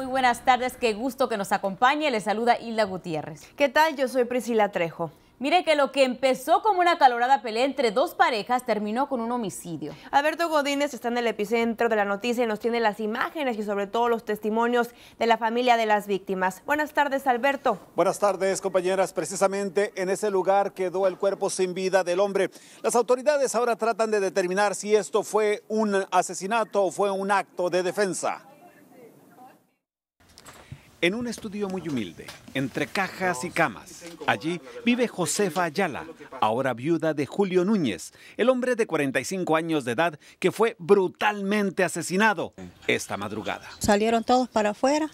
Muy buenas tardes, qué gusto que nos acompañe. Le saluda Hilda Gutiérrez. ¿Qué tal? Yo soy Priscila Trejo. Mire que lo que empezó como una calorada pelea entre dos parejas terminó con un homicidio. Alberto Godínez está en el epicentro de la noticia y nos tiene las imágenes y sobre todo los testimonios de la familia de las víctimas. Buenas tardes, Alberto. Buenas tardes, compañeras. Precisamente en ese lugar quedó el cuerpo sin vida del hombre. Las autoridades ahora tratan de determinar si esto fue un asesinato o fue un acto de defensa. En un estudio muy humilde, entre cajas y camas, allí vive Josefa Ayala, ahora viuda de Julio Núñez, el hombre de 45 años de edad que fue brutalmente asesinado esta madrugada. Salieron todos para afuera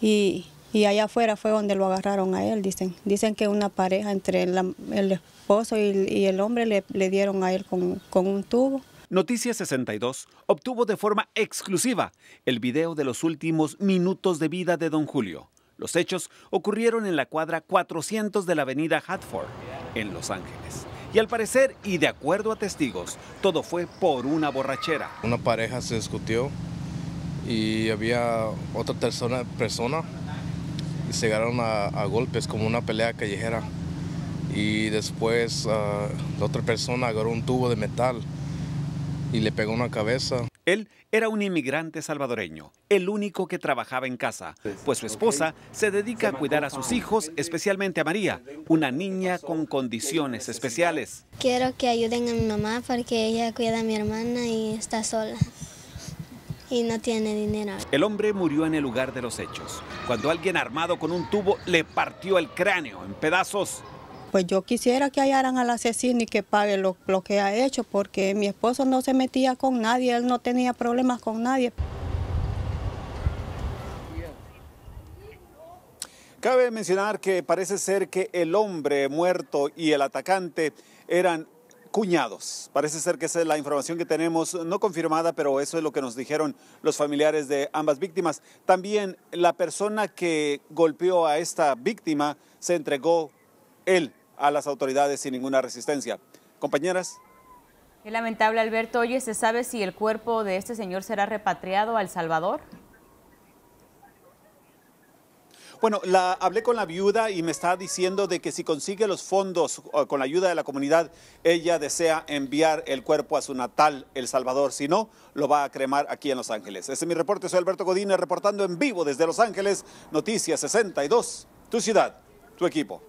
y, allá afuera fue donde lo agarraron a él, dicen. Dicen que una pareja entre el esposo y, el hombre le, dieron a él con, con un tubo. Noticias 62 obtuvo de forma exclusiva el video de los últimos minutos de vida de don Julio. Los hechos ocurrieron en la cuadra 400 de la avenida Hatford en Los Ángeles. Y al parecer, y de acuerdo a testigos, todo fue por una borrachera. Una pareja se discutió y había otra persona, persona y se llegaron a, golpes como una pelea callejera. Y después ah, la otra persona agarró un tubo de metal y le pegó una cabeza. Él era un inmigrante salvadoreño, el único que trabajaba en casa, pues su esposa se dedica a cuidar a sus hijos, especialmente a María, una niña con condiciones especiales. Quiero que ayuden a mi mamá porque ella cuida a mi hermana y está sola y no tiene dinero. El hombre murió en el lugar de los hechos, cuando alguien armado con un tubo le partió el cráneo en pedazos pues yo quisiera que hallaran al asesino y que pague lo, lo que ha hecho, porque mi esposo no se metía con nadie, él no tenía problemas con nadie. Cabe mencionar que parece ser que el hombre muerto y el atacante eran cuñados. Parece ser que esa es la información que tenemos, no confirmada, pero eso es lo que nos dijeron los familiares de ambas víctimas. También la persona que golpeó a esta víctima se entregó él a las autoridades sin ninguna resistencia. Compañeras. Qué lamentable, Alberto. Oye, ¿se sabe si el cuerpo de este señor será repatriado a El Salvador? Bueno, la, hablé con la viuda y me está diciendo de que si consigue los fondos eh, con la ayuda de la comunidad, ella desea enviar el cuerpo a su natal, El Salvador. Si no, lo va a cremar aquí en Los Ángeles. Ese es mi reporte. Soy Alberto Godínez reportando en vivo desde Los Ángeles, Noticias 62, tu ciudad, tu equipo.